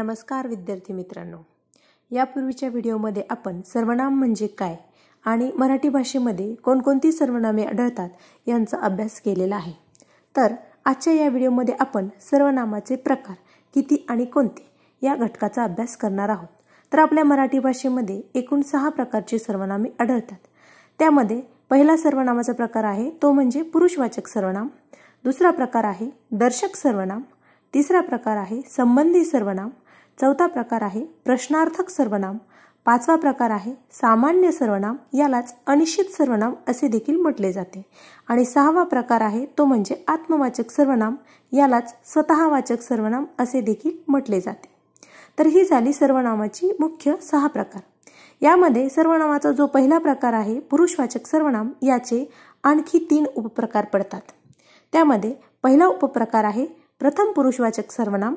नमस्कार विद्यार्थी मित्रांनो यापूर्वीच्या व्हिडिओमध्ये आपण सर्वनाम म्हणजे काय आणि मराठी भाषेमध्ये कोणकोणती सर्वनामे आढळतात यांचा अभ्यास केलेला आहे तर आजच्या या व्हिडिओमध्ये आपण सर्वनामाचे प्रकार किती आणि कोणते या घटकाचा अभ्यास करणार आहोत तर आपल्या मराठी भाषेमध्ये एकूण सहा प्रकारचे सर्वनामे आढळतात त्यामध्ये पहिला सर्वनामाचा प्रकार आहे तो म्हणजे पुरुषवाचक सर्वनाम दुसरा प्रकार आहे दर्शक सर्वनाम तिसरा प्रकार आहे संबंधी सर्वनाम चौथा प्रकार आहे प्रश्नार्थक सर्वनाम पाचवा प्रकार आहे सामान्य सर्वनाम यालाच अनिश्चित सर्वनाम असे देखील म्हटले जाते आणि सहावा प्रकार आहे तो म्हणजे आत्मवाचक सर्वनाम यालाच स्वतःवाचक सर्वनाम असे देखील म्हटले जाते तर ही झाली सर्वनामाची मुख्य सहा प्रकार यामध्ये सर्वनामाचा जो पहिला प्रकार आहे पुरुषवाचक सर्वनाम याचे आणखी तीन उपप्रकार पडतात त्यामध्ये पहिला उपप्रकार आहे प्रथम पुरुषवाचक सर्वनाम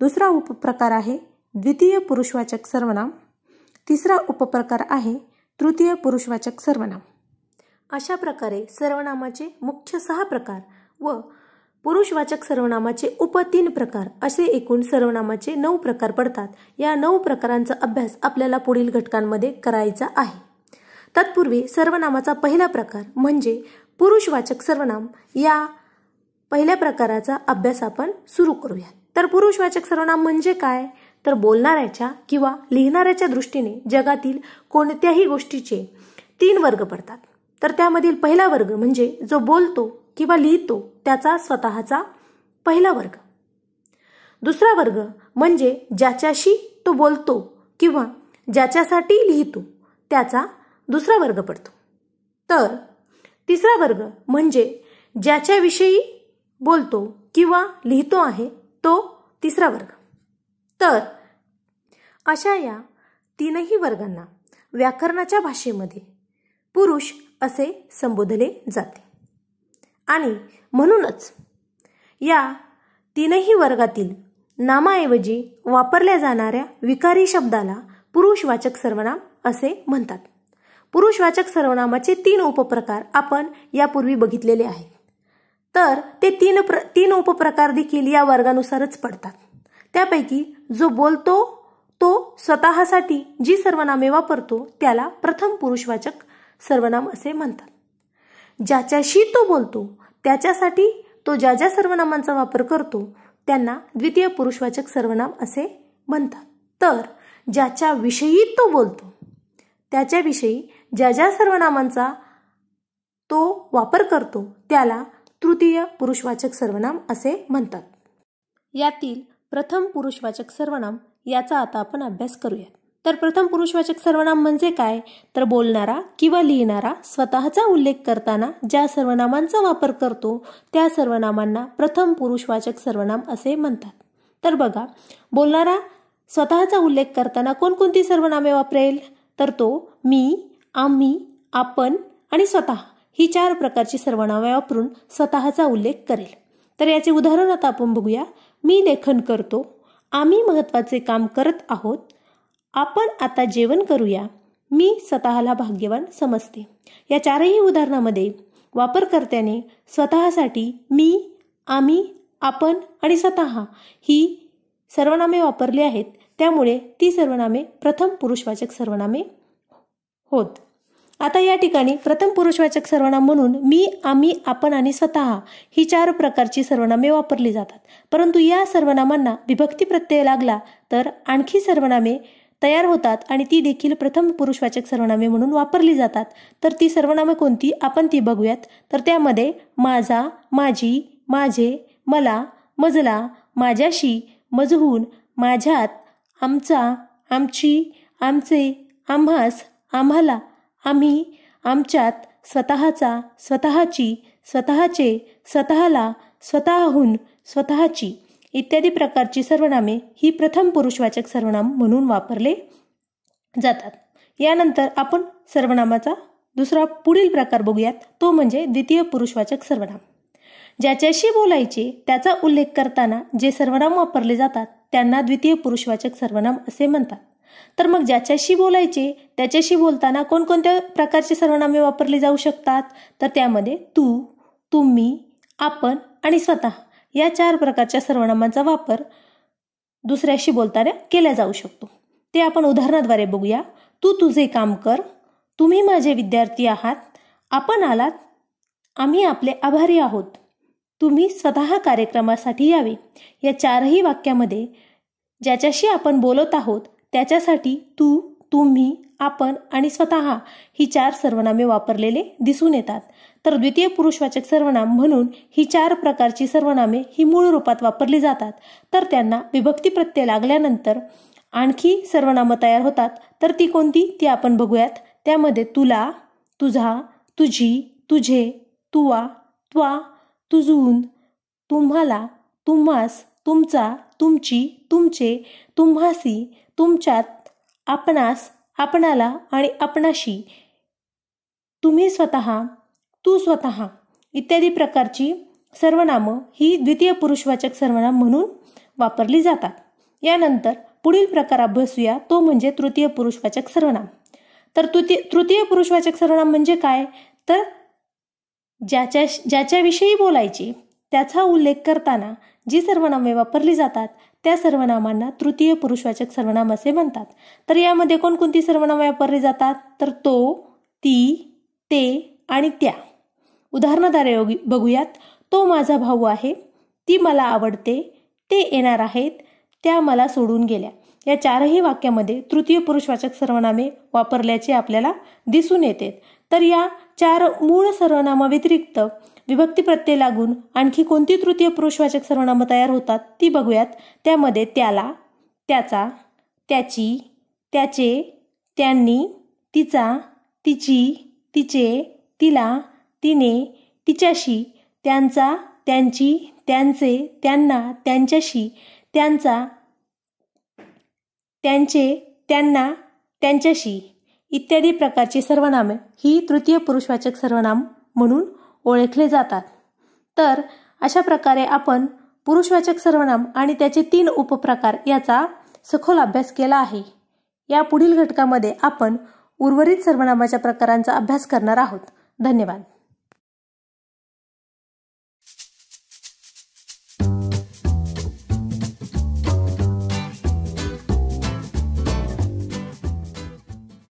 दुसरा उपप्रकार आहे द्वितीय पुरुषवाचक सर्वनाम तिसरा उपप्रकार आहे तृतीय पुरुषवाचक सर्वनाम अशा प्रकारे सर्वनामाचे मुख्य सहा प्रकार व पुरुषवाचक सर्वनामाचे उप तीन प्रकार असे एकूण सर्वनामाचे नऊ प्रकार पडतात या नऊ प्रकारांचा अभ्यास आपल्याला पुढील घटकांमध्ये करायचा आहे तत्पूर्वी सर्वनामाचा पहिला प्रकार म्हणजे पुरुषवाचक सर्वनाम या पहिल्या प्रकाराचा अभ्यास आपण सुरू करूयात तर पुरुषवाचक सर्वनाम म्हणजे काय तर बोलणाऱ्याच्या किंवा लिहिणाऱ्याच्या दृष्टीने जगातील कोणत्याही गोष्टीचे तीन वर्ग पडतात तर त्यामधील पहिला वर्ग म्हणजे जो बोलतो किंवा लिहितो त्याचा स्वतःचा पहिला वर्ग दुसरा वर्ग म्हणजे ज्याच्याशी तो बोलतो किंवा ज्याच्यासाठी लिहितो त्याचा दुसरा वर्ग पडतो तर तिसरा वर्ग म्हणजे ज्याच्याविषयी बोलतो किंवा लिहितो आहे तो तिसरा वर्ग तर अशा या तीनही वर्गांना व्याकरणाच्या भाषेमध्ये पुरुष असे संबोधले जाते आणि म्हणूनच या तीनही वर्गातील नामाऐवजी वापरल्या जाणाऱ्या विकारी शब्दाला पुरुषवाचक सर्वनाम असे म्हणतात पुरुषवाचक सर्वनामाचे तीन उपप्रकार आपण यापूर्वी बघितलेले आहेत तर ते तीन प्र तीन उपप्रकार देखील या वर्गानुसारच पडतात त्यापैकी जो बोलतो तो स्वतःसाठी जी सर्वनामे वापरतो त्याला प्रथम पुरुषवाचक सर्वनाम असे म्हणतात ज्याच्याशी तो बोलतो त्याच्यासाठी तो ज्या ज्या सर्वनामांचा वापर करतो त्यांना द्वितीय पुरुषवाचक सर्वनाम असे म्हणतात तर ज्याच्याविषयी तो बोलतो त्याच्याविषयी ज्या ज्या सर्वनामांचा तो वापर करतो त्याला तृतीय पुरुषवाचक सर्वनाम असे म्हणतात यातील प्रथम पुरुषवाचक सर्वनाम याचा आता आपण अभ्यास करूयात तर प्रथम पुरुषवाचक सर्वनाम म्हणजे काय तर बोलणारा किंवा लिहिणारा स्वतःचा उल्लेख करताना ज्या सर्वनामांचा वापर करतो त्या सर्वनामांना प्रथम पुरुषवाचक सर्वनाम असे म्हणतात तर बघा बोलणारा स्वतःचा उल्लेख करताना कोणकोणती सर्वनामे वापरेल तर तो मी आम्ही आपण आणि स्वतः ही चार प्रकारची सर्वनामे वापरून स्वतःचा उल्लेख करेल तर याचे उदाहरण आता आपण बघूया मी लेखन करतो आम्ही महत्त्वाचे काम करत आहोत आपण आता जेवण करूया मी स्वतःला भाग्यवान समजते या चारही उदाहरणामध्ये वापरकर्त्याने स्वतःसाठी मी आम्ही आपण आणि स्वतः ही सर्वनामे वापरली आहेत त्यामुळे ती सर्वनामे प्रथम पुरुषवाचक सर्वनामे होत आता या ठिकाणी प्रथम पुरुषवाचक सर्वनाम म्हणून मी आम्ही आपण आणि स्वतः ही चार प्रकारची सर्वनामे वापरली जातात परंतु या सर्वनामांना विभक्ती प्रत्यय लागला तर आणखी सर्वनामे तयार होतात आणि ती देखील प्रथम पुरुषवाचक सर्वनामे म्हणून वापरली जातात तर ती सर्वनामे कोणती आपण ती बघूयात तर त्यामध्ये माझा माझी माझे मला मजला माझ्याशी मजहून माझ्यात आमचा आमची आमचे आम्हास आम्हाला आम्ही आमच्यात स्वतःचा स्वतःची स्वतःचे स्वतःला स्वतःहून स्वतःची इत्यादी प्रकारची सर्वनामे ही प्रथम पुरुषवाचक सर्वनाम म्हणून वापरले जातात यानंतर आपण सर्वनामाचा दुसरा पुढील प्रकार बघूयात तो म्हणजे द्वितीय पुरुषवाचक सर्वनाम ज्याच्याशी बोलायचे त्याचा उल्लेख करताना जे सर्वनाम वापरले जातात त्यांना द्वितीय पुरुषवाचक सर्वनाम असे म्हणतात तर मग ज्याच्याशी बोलायचे त्याच्याशी बोलताना कोणकोणत्या प्रकारचे सर्वनामे वापरली जाऊ शकतात तर त्यामध्ये तू तुम्ही आपण आणि स्वतः या चार प्रकारच्या सर्वनामांचा वापर दुसऱ्याशी बोलताना केला जाऊ शकतो ते आपण उदाहरणाद्वारे बघूया तू तुझे काम कर तुम्ही माझे विद्यार्थी आहात आपण आलात आम्ही आपले आभारी आहोत तुम्ही स्वतः कार्यक्रमासाठी यावे या चारही वाक्यामध्ये ज्याच्याशी आपण बोलत आहोत त्याच्यासाठी तू तुम्ही आपण आणि स्वतः ही चार सर्वनामे वापरलेले दिसून येतात तर द्वितीय पुरुषवाचक सर्वनाम म्हणून ही चार प्रकारची सर्वनामे ही मूळ रूपात वापरली जातात तर त्यांना विभक्ती प्रत्यय लागल्यानंतर आणखी सर्वनामं तयार होतात तर ती कोणती ती आपण बघूयात त्यामध्ये तुला तुझा तुझी तुझे तुवा त्वा तुझून तुम्हाला तुम्हास तुमचा तुमची तुमचे तुम्हासी तुमच्यात आपणास आपणाला आणि आपणाशी तुम्ही स्वतः तू स्वतः इत्यादी प्रकारची सर्वनामं ही द्वितीय पुरुषवाचक सर्वनाम म्हणून वापरली जातात यानंतर पुढील प्रकार अभ्यासूया तो म्हणजे तृतीय पुरुषवाचक सर्वनाम तर तृतीय तृतीय पुरुषवाचक सर्वनाम म्हणजे काय तर ज्याच्या ज्याच्याविषयी बोलायचे त्याचा उल्लेख करताना जी सर्वनामे वापरली जातात त्या सर्वनामांना तृतीय पुरुषवाचक सर्वनाम असे म्हणतात तर यामध्ये कोणकोणती सर्वनामे वापरली जातात तर तो ती ते आणि त्या उदाहरणाद्वारे बघूयात तो माझा भाऊ आहे ती मला आवडते ते येणार आहेत त्या मला सोडून गेल्या या चारही वाक्यामध्ये तृतीय पुरुषवाचक सर्वनामे वापरल्याचे आपल्याला दिसून येते तर या चार मूळ सर्वनामाव्यतिरिक्त विभक्ती प्रत्यय लागून आणखी कोणती तृतीय पुरुषवाचक सर्वनामं तयार होतात ती बघूयात त्यामध्ये त्याला त्याचा त्याची त्याचे त्यांनी तिचा तिची तिचे तिला तिने तिच्याशी त्यांचा त्यांची त्यांचे त्यांना त्यांच्याशी त्यांचा त्यांचे त्यांना त्यांच्याशी इत्यादी प्रकारची सर्वनामे ही तृतीय पुरुषवाचक सर्वनाम म्हणून ओळखले जातात तर अशा प्रकारे आपण पुरुषवाचक सर्वनाम आणि त्याचे तीन उपप्रकार याचा सखोल अभ्यास केला आहे या पुढील घटकामध्ये आपण उर्वरित सर्वनामाच्या प्रकारांचा अभ्यास करणार आहोत धन्यवाद